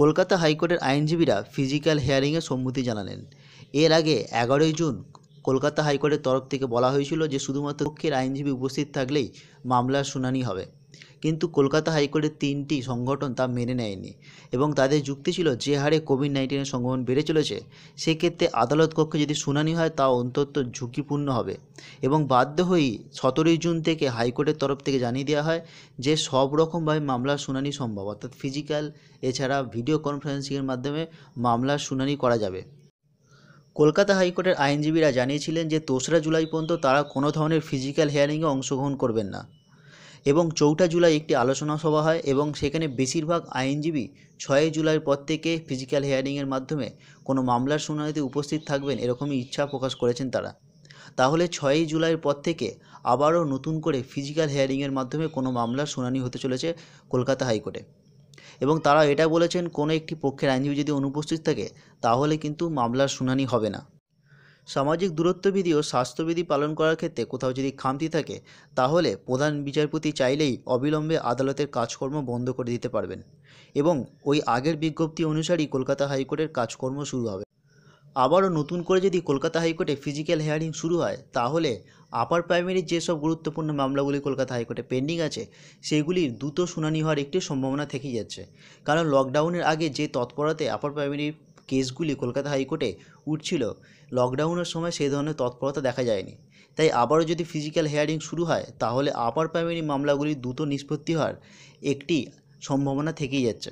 কলকাতা হাইকোর্টের আইনজীবীরা ফিজিক্যাল হেয়ারিংয়ে সম্মতি জানালেন এর আগে এগারোই জুন কলকাতা হাইকোর্টের তরফ থেকে বলা হয়েছিল যে শুধুমাত্র পক্ষের আইনজীবী উপস্থিত থাকলেই মামলার শুনানি হবে কিন্তু কলকাতা হাইকোর্টের তিনটি সংগঠন তা মেনে নেয়নি এবং তাদের যুক্তি ছিল যে হারে কোভিড নাইন্টিনের সংক্রমণ বেড়ে চলেছে সেক্ষেত্রে আদালত কক্ষে যদি শুনানি হয় তা অন্তত ঝুঁকিপূর্ণ হবে এবং বাধ্য হয়েই সতেরোই জুন থেকে হাইকোর্টের তরফ থেকে জানিয়ে দেওয়া হয় যে সব রকমভাবে মামলার শুনানি সম্ভব অর্থাৎ ফিজিক্যাল এছাড়া ভিডিও কনফারেন্সিংয়ের মাধ্যমে মামলার শুনানি করা যাবে কলকাতা হাইকোর্টের আইনজীবীরা জানিয়েছিলেন যে দোসরা জুলাই পর্যন্ত তারা কোনো ধরনের ফিজিক্যাল হেয়ারিংয়ে অংশগ্রহণ করবেন না এবং চৌঠা জুলাই একটি আলোচনা সভা হয় এবং সেখানে বেশিরভাগ আইনজীবী ছয়ই জুলাইয়ের পর থেকে ফিজিক্যাল হেয়ারিংয়ের মাধ্যমে কোনো মামলার শুনানিতে উপস্থিত থাকবেন এরকমই ইচ্ছা প্রকাশ করেছেন তারা তাহলে ছয়ই জুলাইয়ের পর থেকে আবারও নতুন করে ফিজিক্যাল হেয়ারিংয়ের মাধ্যমে কোনো মামলার শুনানি হতে চলেছে কলকাতা হাইকোর্টে এবং তারা এটা বলেছেন কোনো একটি পক্ষের আইনজীবী যদি অনুপস্থিত থাকে তাহলে কিন্তু মামলার শুনানি হবে না সামাজিক দূরত্ববিধি ও স্বাস্থ্যবিধি পালন করার ক্ষেত্রে কোথাও যদি খামতি থাকে তাহলে প্রধান বিচারপতি চাইলেই অবিলম্বে আদালতের কাজকর্ম বন্ধ করে দিতে পারবেন এবং ওই আগের বিজ্ঞপ্তি অনুসারী কলকাতা হাইকোর্টের কাজকর্ম শুরু হবে আবারও নতুন করে যদি কলকাতা হাইকোর্টে ফিজিক্যাল হেয়ারিং শুরু হয় তাহলে আপার প্রাইমারির যেসব গুরুত্বপূর্ণ মামলাগুলি কলকাতা হাইকোর্টে পেন্ডিং আছে সেগুলির দ্রুত শুনানি হওয়ার একটি সম্ভাবনা থেকেই যাচ্ছে কারণ লকডাউনের আগে যে তৎপরতে আপার প্রাইমারি কেসগুলি কলকাতা হাইকোর্টে উঠছিল লকডাউনের সময় সেই ধরনের তৎপরতা দেখা যায়নি তাই আবারও যদি ফিজিক্যাল হেয়ারিং শুরু হয় তাহলে আপার প্রাইমারি মামলাগুলি দ্রুত নিষ্পত্তি হওয়ার একটি সম্ভাবনা থেকেই যাচ্ছে